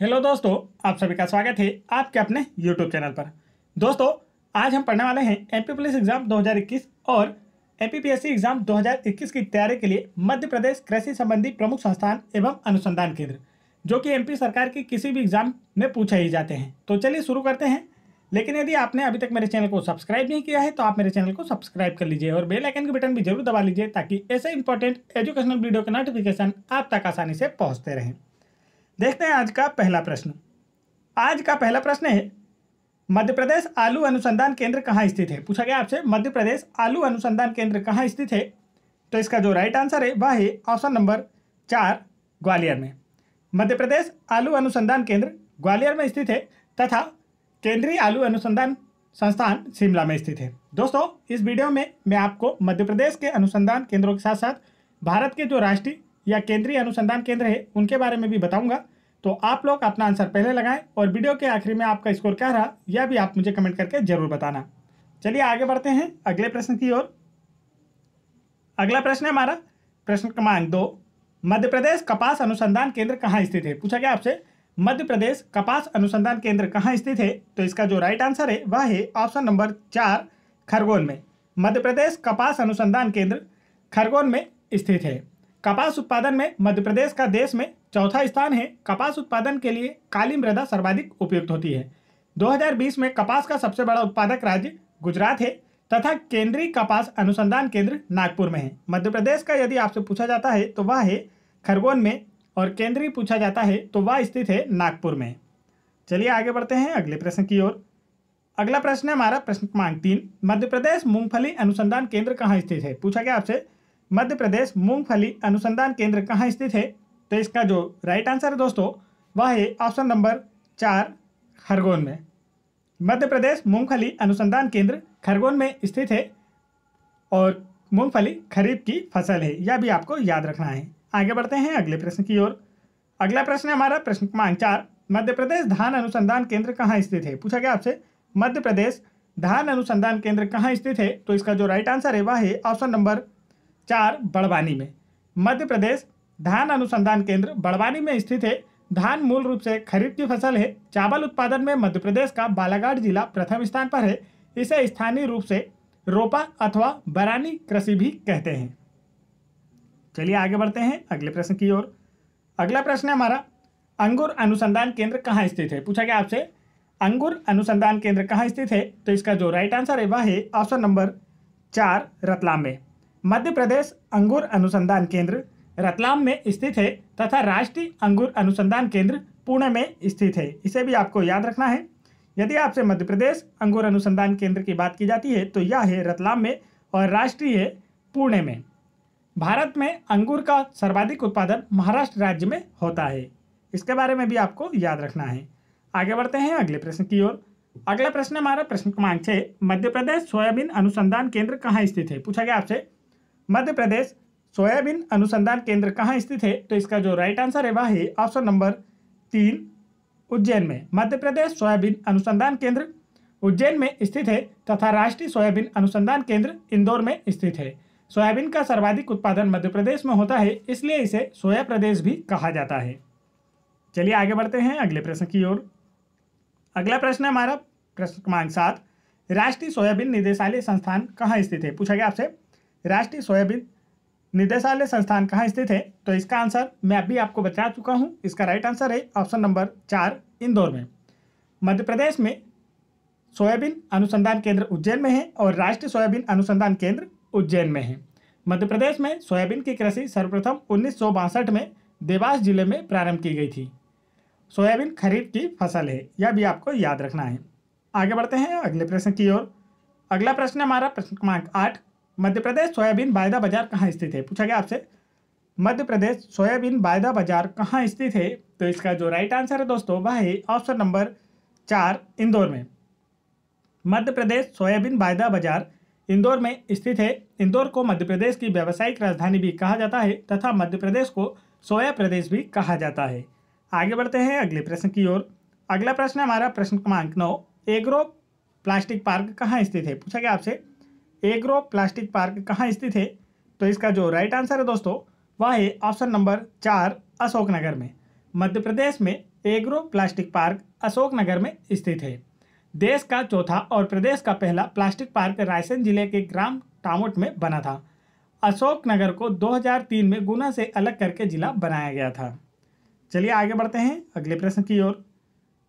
hello दोस्तों आप सभी का स्वागत है आपके अपने यूट्यूब चैनल पर दोस्तों आज हम पढ़ने वाले हैं एम पुलिस एग्जाम 2021 और एम एग्जाम 2021 की तैयारी के लिए मध्य प्रदेश कृषि संबंधी प्रमुख संस्थान एवं अनुसंधान केंद्र जो कि एमपी सरकार की किसी भी एग्जाम में पूछे ही जाते हैं तो चलिए शुरू करते हैं लेकिन यदि आपने अभी तक मेरे चैनल को सब्सक्राइब नहीं किया है तो आप मेरे चैनल को सब्सक्राइब कर लीजिए और बेल आइकन के बटन भी जरूर दबा लीजिए ताकि ऐसे इंपॉर्टेंट एजुकेशनल वीडियो के नोटिफिकेशन आप तक आसानी से पहुंचते रहें देखते हैं आज का पहला प्रश्न आज का पहला प्रश्न है मध्य प्रदेश आलू अनुसंधान केंद्र कहाँ स्थित है पूछा गया आपसे मध्य प्रदेश आलू अनुसंधान केंद्र कहाँ स्थित है तो इसका जो राइट आंसर है वह है ऑप्शन नंबर चार ग्वालियर में मध्य प्रदेश आलू अनुसंधान केंद्र ग्वालियर में स्थित है तथा केंद्रीय आलू अनुसंधान संस्थान शिमला में स्थित है दोस्तों इस वीडियो में मैं आपको मध्य प्रदेश के अनुसंधान केंद्रों के साथ साथ भारत के जो राष्ट्रीय या केंद्रीय अनुसंधान केंद्र है उनके बारे में भी बताऊंगा तो आप लोग अपना आंसर पहले लगाएं और वीडियो के आखिरी में आपका स्कोर क्या रहा यह भी आप मुझे कमेंट करके जरूर बताना चलिए आगे बढ़ते हैं अगले प्रश्न की ओर अगला प्रश्न है हमारा प्रश्न क्रमांक दो मध्य प्रदेश कपास अनुसंधान केंद्र कहाँ स्थित है पूछा गया आपसे मध्य प्रदेश कपास अनुसंधान केंद्र कहाँ स्थित है तो इसका जो राइट आंसर है वह है ऑप्शन नंबर चार खरगोन में मध्य प्रदेश कपास अनुसंधान केंद्र खरगोन में स्थित है कपास उत्पादन में मध्य प्रदेश का देश में चौथा स्थान है कपास उत्पादन के लिए काली मृदा सर्वाधिक उपयुक्त होती है 2020 में कपास का सबसे बड़ा उत्पादक राज्य गुजरात है तथा केंद्रीय कपास अनुसंधान केंद्र नागपुर में है मध्य प्रदेश का यदि आपसे पूछा जाता है तो वह है खरगोन में और केंद्रीय पूछा जाता है तो वह स्थित है नागपुर में चलिए आगे बढ़ते हैं अगले प्रश्न की ओर अगला प्रश्न है हमारा प्रश्न क्रमांक तीन मध्य प्रदेश मूंगफली अनुसंधान केंद्र कहाँ स्थित है पूछा गया आपसे मध्य प्रदेश मूंगफली अनुसंधान केंद्र कहाँ स्थित है तो इसका जो राइट आंसर है दोस्तों वह है ऑप्शन नंबर चार खरगोन में मध्य प्रदेश मूंगफली अनुसंधान केंद्र खरगोन में स्थित है और मूंगफली खरीफ की फसल है यह भी आपको याद रखना है आगे बढ़ते हैं अगले प्रश्न की ओर अगला प्रश्न हमारा प्रश्न क्रमांक चार मध्य प्रदेश धान अनुसंधान केंद्र कहाँ स्थित है पूछा गया आपसे मध्य प्रदेश धान अनुसंधान केंद्र कहाँ स्थित है तो इसका जो राइट आंसर है वह है ऑप्शन नंबर चार बड़वानी में मध्य प्रदेश धान अनुसंधान केंद्र बड़वानी में स्थित है धान मूल रूप से खरीफ की फसल है चावल उत्पादन में मध्य प्रदेश का बालाघाट जिला प्रथम स्थान पर है इसे स्थानीय रूप से रोपा अथवा बरानी कृषि भी कहते हैं चलिए आगे बढ़ते हैं अगले प्रश्न की ओर अगला प्रश्न है हमारा अंगूर अनुसंधान केंद्र कहाँ स्थित है पूछा गया आपसे अंगूर अनुसंधान केंद्र कहाँ स्थित है तो इसका जो राइट आंसर है वह है ऑप्शन नंबर चार रतलाम में मध्य प्रदेश अंगूर अनुसंधान केंद्र रतलाम में स्थित है तथा राष्ट्रीय अंगूर अनुसंधान केंद्र पुणे में स्थित है इसे भी आपको याद रखना है यदि आपसे मध्य प्रदेश अंगूर अनुसंधान केंद्र की बात की जाती है तो यह है रतलाम में और राष्ट्रीय है पुणे में भारत में अंगूर का सर्वाधिक उत्पादन महाराष्ट्र राज्य में होता है इसके बारे में भी आपको याद रखना है आगे बढ़ते हैं अगले प्रश्न की ओर अगला प्रश्न हमारा प्रश्न क्रमांक छः मध्य प्रदेश सोयाबीन अनुसंधान केंद्र कहाँ स्थित है पूछा गया आपसे मध्य प्रदेश सोयाबीन अनुसंधान केंद्र कहाँ स्थित है तो इसका जो राइट आंसर है वह है ऑप्शन नंबर तीन उज्जैन में मध्य प्रदेश सोयाबीन अनुसंधान केंद्र उज्जैन में स्थित है तथा राष्ट्रीय सोयाबीन अनुसंधान केंद्र इंदौर में स्थित है सोयाबीन का सर्वाधिक उत्पादन मध्य प्रदेश में होता है इसलिए इसे सोया प्रदेश भी कहा जाता है चलिए आगे बढ़ते हैं अगले प्रश्न की ओर अगला प्रश्न है हमारा प्रश्न क्रमांक सात राष्ट्रीय सोयाबीन निदेशालय संस्थान कहाँ स्थित है पूछा गया आपसे राष्ट्रीय सोयाबीन निदेशालय संस्थान कहाँ स्थित है तो इसका आंसर मैं अभी आपको बता चुका हूँ इसका राइट आंसर है ऑप्शन नंबर चार इंदौर में मध्य प्रदेश में सोयाबीन अनुसंधान केंद्र उज्जैन में है और राष्ट्रीय सोयाबीन अनुसंधान केंद्र उज्जैन में है मध्य प्रदेश में सोयाबीन की कृषि सर्वप्रथम उन्नीस में देवास जिले में प्रारंभ की गई थी सोयाबीन खरीफ की फसल है यह भी आपको याद रखना है आगे बढ़ते हैं अगले प्रश्न की ओर अगला प्रश्न हमारा प्रश्न क्रमांक आठ मध्य प्रदेश सोयाबीन वायदा बाजार कहाँ स्थित है पूछा गया आपसे मध्य प्रदेश सोयाबीन वायदा बाजार कहाँ स्थित है तो इसका जो राइट आंसर है दोस्तों वह है ऑप्शन नंबर चार इंदौर में मध्य प्रदेश सोयाबीन वायदा बाजार इंदौर में स्थित है इंदौर को मध्य प्रदेश की व्यावसायिक राजधानी भी कहा जाता है तथा मध्य प्रदेश को सोया प्रदेश भी कहा जाता है आगे बढ़ते हैं अगले प्रश्न की ओर अगला प्रश्न हमारा प्रश्न क्रमांक नौ एग्रो प्लास्टिक पार्क कहाँ स्थित है पूछा गया आपसे एग्रो प्लास्टिक पार्क कहाँ स्थित है तो इसका जो राइट आंसर है दोस्तों वह है ऑप्शन नंबर चार अशोकनगर में मध्य प्रदेश में एग्रो प्लास्टिक पार्क अशोकनगर में स्थित है देश का चौथा और प्रदेश का पहला प्लास्टिक पार्क रायसेन जिले के ग्राम टामोट में बना था अशोकनगर को 2003 में गुना से अलग करके जिला बनाया गया था चलिए आगे बढ़ते हैं अगले प्रश्न की ओर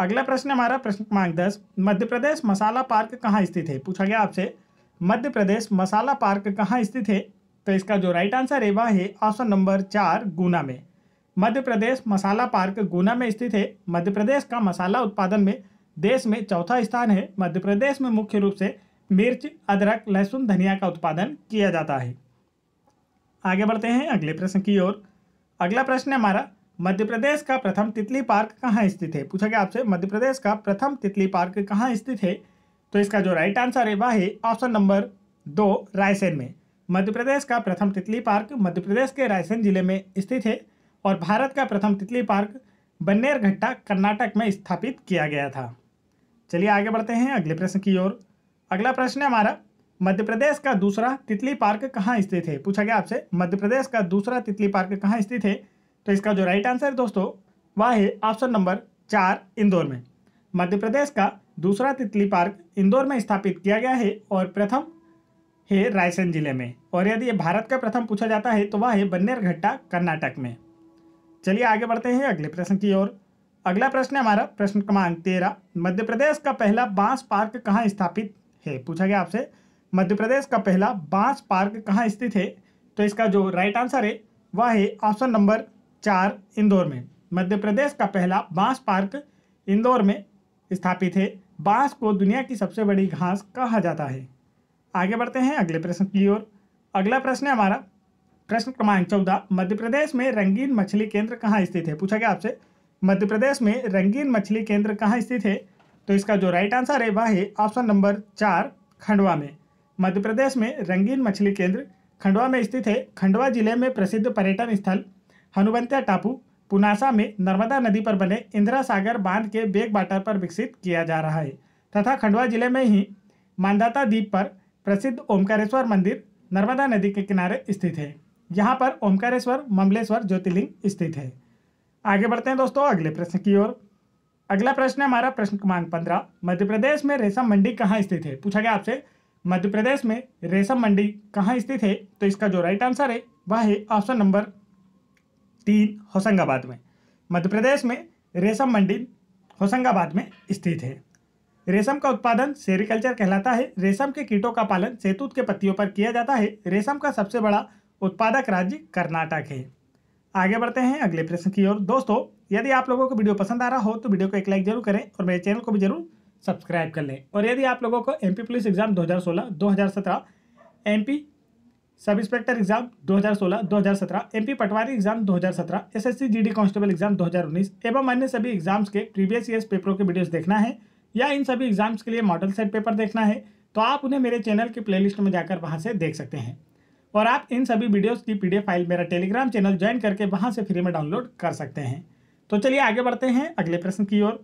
अगला प्रश्न हमारा प्रश्न क्रमांक दस मध्य प्रदेश मसाला पार्क कहाँ स्थित है पूछा गया आपसे मध्य प्रदेश मसाला पार्क कहाँ स्थित है तो इसका जो राइट आंसर है वह है ऑप्शन नंबर चार गुना में मध्य प्रदेश मसाला पार्क गुना में स्थित है मध्य प्रदेश का मसाला उत्पादन में देश में चौथा स्थान है मध्य प्रदेश में मुख्य रूप से मिर्च अदरक लहसुन धनिया का उत्पादन किया जाता है आगे बढ़ते हैं अगले प्रश्न की ओर अगला प्रश्न है हमारा मध्य प्रदेश का प्रथम तितली पार्क कहाँ स्थित है पूछा गया आपसे मध्य प्रदेश का प्रथम तितली पार्क कहाँ स्थित है तो इसका जो राइट आंसर है वह है ऑप्शन नंबर दो रायसेन में मध्य प्रदेश का प्रथम तितली पार्क मध्य प्रदेश के रायसेन जिले में स्थित है और भारत का प्रथम तितली पार्क बन्नेर घट्टा कर्नाटक में स्थापित किया गया था चलिए आगे बढ़ते हैं अगले प्रश्न की ओर अगला प्रश्न है हमारा मध्य प्रदेश का दूसरा तितली पार्क कहाँ स्थित है पूछा गया आपसे मध्य प्रदेश का दूसरा तितली पार्क कहाँ स्थित है तो इसका जो राइट आंसर है दोस्तों वह है ऑप्शन नंबर चार इंदौर में मध्य प्रदेश का दूसरा तितली पार्क इंदौर में स्थापित किया गया है और प्रथम है रायसेन जिले में और यदि ये भारत का प्रथम पूछा जाता है तो वह है बन्नेरघट्टा कर्नाटक में चलिए आगे बढ़ते हैं अगले प्रश्न की ओर अगला प्रश्न है हमारा प्रश्न क्रमांक तेरह मध्य प्रदेश का पहला बांस पार्क कहाँ स्थापित है पूछा गया आपसे मध्य प्रदेश का पहला बांस पार्क कहाँ स्थित है तो इसका जो राइट आंसर है वह है ऑप्शन नंबर चार इंदौर में मध्य प्रदेश का पहला बांस पार्क इंदौर में स्थापित है बांस को दुनिया की सबसे बड़ी घास कहा जाता है आगे बढ़ते हैं अगले प्रश्न की ओर अगला प्रश्न है हमारा प्रश्न क्रमांक चौदह मध्य प्रदेश में रंगीन मछली केंद्र कहाँ स्थित है पूछा गया आपसे मध्य प्रदेश में रंगीन मछली केंद्र कहाँ स्थित है तो इसका जो राइट आंसर है वह है ऑप्शन नंबर चार खंडवा में मध्य प्रदेश में रंगीन मछली केंद्र खंडवा में स्थित है खंडवा जिले में प्रसिद्ध पर्यटन स्थल हनुवंत्या टापू पुनासा में नर्मदा नदी पर बने इंदिरा सागर बांध के बेग वाटर पर विकसित किया जा रहा है तथा खंडवा जिले में ही मानदाता द्वीप पर प्रसिद्ध ओमकारेश्वर मंदिर नर्मदा नदी के किनारे स्थित है यहाँ पर ओमकारेश्वर ममलेश्वर ज्योतिर्लिंग स्थित है आगे बढ़ते हैं दोस्तों अगले प्रश्न की ओर अगला प्रश्न है हमारा प्रश्न क्रमांक पंद्रह मध्य प्रदेश में रेशम मंडी कहाँ स्थित है पूछा गया आपसे मध्य प्रदेश में रेशम मंडी कहाँ स्थित है तो इसका जो राइट आंसर है वह है ऑप्शन नंबर तीन होशंगाबाद में मध्य प्रदेश में रेशम मंडी होशंगाबाद में स्थित है रेशम का उत्पादन सेरिकल्चर कहलाता है रेशम के कीटों का पालन सेतुत के पत्तियों पर किया जाता है रेशम का सबसे बड़ा उत्पादक राज्य कर्नाटक है आगे बढ़ते हैं अगले प्रश्न की ओर दोस्तों यदि आप लोगों को वीडियो पसंद आ रहा हो तो वीडियो को एक लाइक जरूर करें और मेरे चैनल को भी जरूर सब्सक्राइब कर लें और यदि आप लोगों को MP police exam 2016-2017 MP sub inspector exam 2016, 2017, MP patwari exam 2017, SSC GD constable exam 2019 एवं अन्य सभी एग्जाम्स के प्रीवियस ईयर पेपरों के वीडियोस देखना है या इन सभी एग्जाम्स के लिए मॉडल सेट पेपर देखना है तो आप उन्हें मेरे चैनल के प्लेलिस्ट में जाकर वहाँ से देख सकते हैं और आप इन सभी वीडियोज़ की पी फाइल मेरा टेलीग्राम चैनल ज्वाइन करके वहाँ से फ्री में डाउनलोड कर सकते हैं तो चलिए आगे बढ़ते हैं अगले प्रश्न की ओर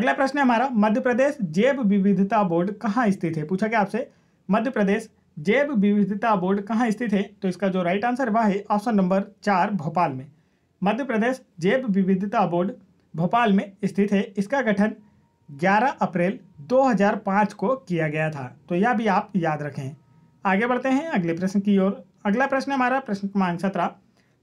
अगला प्रश्न है हमारा मध्य प्रदेश जैव विविधता बोर्ड कहाँ स्थित है पूछा गया आपसे मध्य प्रदेश जैव विविधता बोर्ड कहाँ स्थित है तो इसका जो राइट आंसर वह है ऑप्शन नंबर चार भोपाल में मध्य प्रदेश जैव विविधता बोर्ड भोपाल में स्थित है इसका गठन 11 अप्रैल 2005 को किया गया था तो यह भी आप याद रखें आगे बढ़ते हैं अगले प्रश्न की ओर अगला प्रश्न हमारा प्रश्न क्रमांक सत्रह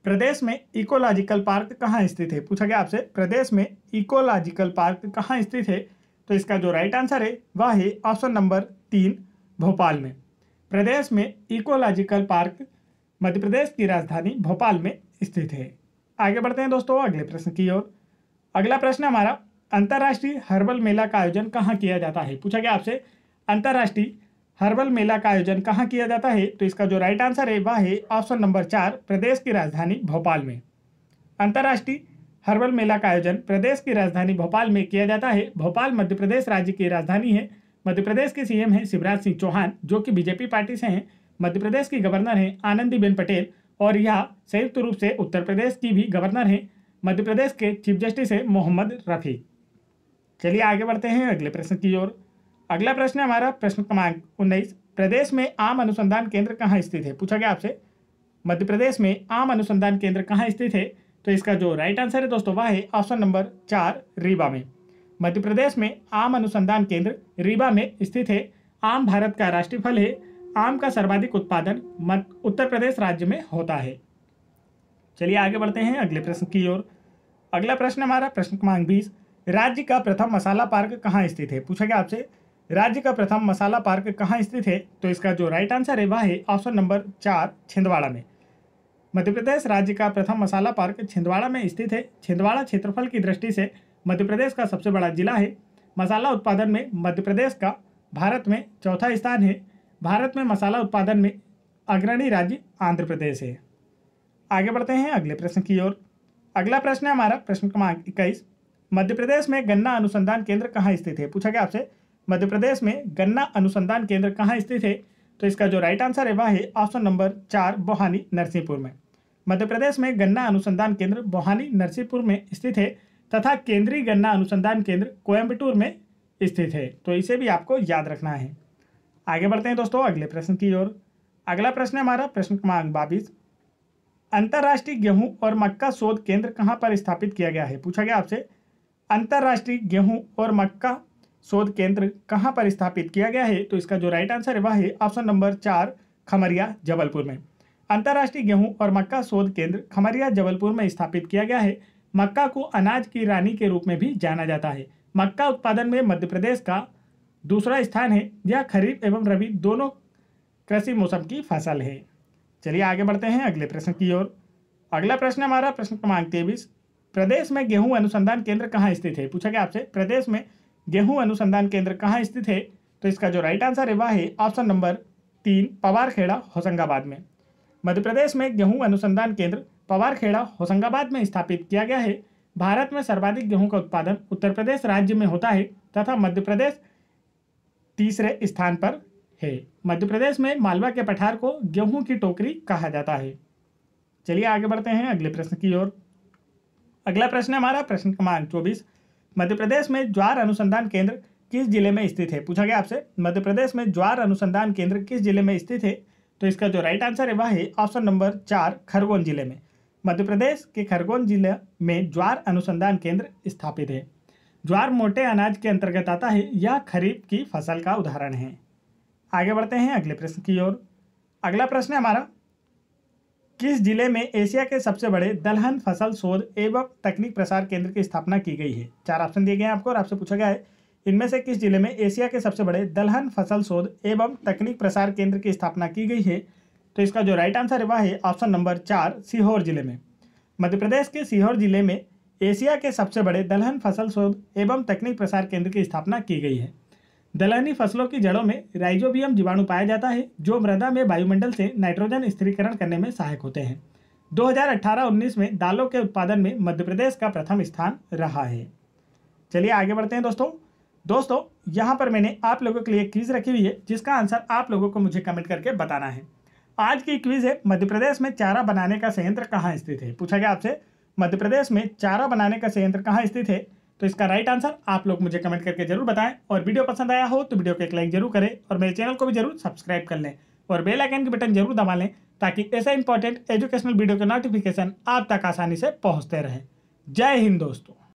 प्रदेश में इकोलॉजिकल पार्क कहाँ स्थित है पूछा गया आपसे प्रदेश में इकोलॉजिकल पार्क कहाँ स्थित है तो इसका जो राइट आंसर है वह है ऑप्शन नंबर तीन भोपाल में प्रदेश में इकोलॉजिकल पार्क मध्य प्रदेश की राजधानी भोपाल में स्थित है आगे बढ़ते हैं दोस्तों अगले प्रश्न की ओर अगला प्रश्न हमारा अंतर्राष्ट्रीय हर्बल मेला का आयोजन कहाँ किया जाता है पूछा गया आपसे अंतर्राष्ट्रीय हर्बल मेला का आयोजन कहाँ किया जाता है तो इसका जो राइट आंसर है वह है ऑप्शन नंबर चार प्रदेश की राजधानी भोपाल में अंतर्राष्ट्रीय हर्बल मेला का आयोजन प्रदेश की राजधानी भोपाल में किया जाता है भोपाल मध्य प्रदेश राज्य की राजधानी है मध्य प्रदेश के सीएम हैं शिवराज सिंह चौहान जो कि बीजेपी पार्टी से हैं मध्य प्रदेश की गवर्नर हैं आनंदीबेन पटेल और यह संयुक्त रूप से उत्तर प्रदेश की भी गवर्नर हैं मध्य प्रदेश के चीफ जस्टिस हैं मोहम्मद रफ़ी चलिए आगे बढ़ते हैं अगले प्रश्न की ओर अगला प्रश्न है हमारा प्रश्न क्रमांक उन्नीस प्रदेश में आम अनुसंधान केंद्र कहाँ स्थित है पूछा गया आपसे मध्य प्रदेश में आम अनुसंधान केंद्र कहाँ स्थित है तो इसका जो राइट आंसर है दोस्तों वह है ऑप्शन नंबर चार रीवा में मध्य प्रदेश में आम अनुसंधान केंद्र रीवा में स्थित है आम भारत का राष्ट्रीय फल है आम का सर्वाधिक उत्पादन उत्तर प्रदेश राज्य में होता है चलिए आगे बढ़ते हैं अगले प्रश्न की ओर अगला प्रश्न हमारा प्रश्न क्रमांक बीस राज्य का प्रथम मसाला पार्क कहाँ स्थित है पूछा गया आपसे राज्य का प्रथम मसाला पार्क कहाँ स्थित है तो इसका जो राइट आंसर है वह है ऑप्शन नंबर चार छिंदवाड़ा में मध्य प्रदेश राज्य का प्रथम मसाला पार्क छिंदवाड़ा में स्थित है छिंदवाड़ा क्षेत्रफल की दृष्टि से मध्य प्रदेश का सबसे बड़ा जिला है मसाला उत्पादन में मध्य प्रदेश का भारत में चौथा स्थान है भारत में मसाला उत्पादन में अग्रणी राज्य आंध्र प्रदेश है आगे बढ़ते हैं अगले प्रश्न की ओर अगला प्रश्न है हमारा प्रश्न क्रमांक इक्कीस मध्य प्रदेश में गन्ना अनुसंधान केंद्र कहाँ स्थित है पूछा गया आपसे मध्य प्रदेश में गन्ना अनुसंधान केंद्र कहाँ स्थित है तो इसका जो राइट आंसर है वह है ऑप्शन नंबर चार बोहानी नरसिंहपुर में मध्य प्रदेश में गन्ना अनुसंधान केंद्र बोहानी नरसिंहपुर में स्थित है तथा केंद्रीय गन्ना अनुसंधान केंद्र कोयम्बटूर में स्थित है तो इसे भी आपको याद रखना है आगे बढ़ते हैं दोस्तों अगले प्रश्न की ओर अगला प्रश्न हमारा प्रश्न क्रमांक बाबीस अंतर्राष्ट्रीय गेहूं और मक्का शोध केंद्र कहां पर स्थापित किया गया है पूछा गया आपसे अंतर्राष्ट्रीय गेहूं और मक्का शोध केंद्र कहां पर स्थापित किया गया है तो इसका जो राइट आंसर है वह है ऑप्शन नंबर चार खमरिया जबलपुर में अंतर्राष्ट्रीय गेहूं और मक्का शोध केंद्र खमरिया जबलपुर में स्थापित किया गया है मक्का को अनाज की रानी के रूप में भी जाना जाता है मक्का उत्पादन में मध्य प्रदेश का दूसरा स्थान है यह खरीफ एवं रबी दोनों कृषि मौसम की फसल है चलिए आगे बढ़ते हैं अगले प्रश्न की ओर अगला प्रश्न हमारा प्रश्न क्रमांक तेईस प्रदेश में गेहूं अनुसंधान केंद्र कहाँ स्थित है पूछा गया आपसे प्रदेश में गेहूं अनुसंधान केंद्र कहाँ स्थित है तो इसका जो राइट आंसर है वह है ऑप्शन नंबर तीन पवारखेड़ा होशंगाबाद में मध्य प्रदेश में गेहूं अनुसंधान केंद्र पवारखेड़ा होशंगाबाद में स्थापित किया गया है भारत में सर्वाधिक गेहूं का उत्पादन उत्तर प्रदेश राज्य में होता है तथा मध्य प्रदेश तीसरे स्थान पर है मध्य प्रदेश में मालवा के पठार को गेहूं की टोकरी कहा जाता है चलिए आगे बढ़ते हैं अगले प्रश्न की ओर अगला प्रश्न हमारा प्रश्न क्रमांक चौबीस मध्य प्रदेश में ज्वार अनुसंधान केंद्र किस जिले में स्थित है पूछा गया आपसे मध्य प्रदेश में ज्वार अनुसंधान केंद्र किस जिले में स्थित है तो इसका जो राइट आंसर है वह है ऑप्शन नंबर चार खरगोन जिले में मध्य प्रदेश के खरगोन जिले में ज्वार अनुसंधान केंद्र स्थापित है ज्वार मोटे अनाज के अंतर्गत आता है यह खरीफ की फसल का उदाहरण है आगे बढ़ते हैं अगले प्रश्न की ओर अगला प्रश्न है हमारा किस जिले में एशिया के सबसे बड़े दलहन फसल शोध एवं तकनीक प्रसार केंद्र की स्थापना की गई है चार ऑप्शन दिए गए हैं आपको और आपसे पूछा गया है इनमें से किस जिले में एशिया के सबसे बड़े दलहन फसल शोध एवं तकनीक प्रसार केंद्र की स्थापना की गई है तो इसका जो राइट आंसर है वह है ऑप्शन नंबर चार सीहोर जिले में मध्य प्रदेश के सीहोर जिले में एशिया के सबसे बड़े दलहन फसल शोध एवं तकनीक प्रसार केंद्र की स्थापना की गई है दलहनी फसलों की जड़ों में राइजोबियम जीवाणु पाया जाता है जो मृदा में वायुमंडल से नाइट्रोजन स्थिरीकरण करने में सहायक होते हैं 2018-19 में दालों के उत्पादन में मध्य प्रदेश का प्रथम स्थान रहा है चलिए आगे बढ़ते हैं दोस्तों दोस्तों यहाँ पर मैंने आप लोगों के लिए क्वीज रखी हुई है जिसका आंसर आप लोगों को मुझे कमेंट करके बताना है आज की क्विज है मध्य प्रदेश में चारा बनाने का संयंत्र कहाँ स्थित है पूछा गया आपसे मध्य प्रदेश में चारा बनाने का संयंत्र कहाँ स्थित है तो इसका राइट आंसर आप लोग मुझे कमेंट करके जरूर बताएं और वीडियो पसंद आया हो तो वीडियो को एक लाइक जरूर करें और मेरे चैनल को भी जरूर सब्सक्राइब कर लें और बेल आइकन के बटन जरूर दबा लें ताकि ऐसा इंपॉर्टेंट एजुकेशनल वीडियो के नोटिफिकेशन आप तक आसानी से पहुंचते रहें जय हिंद दोस्तों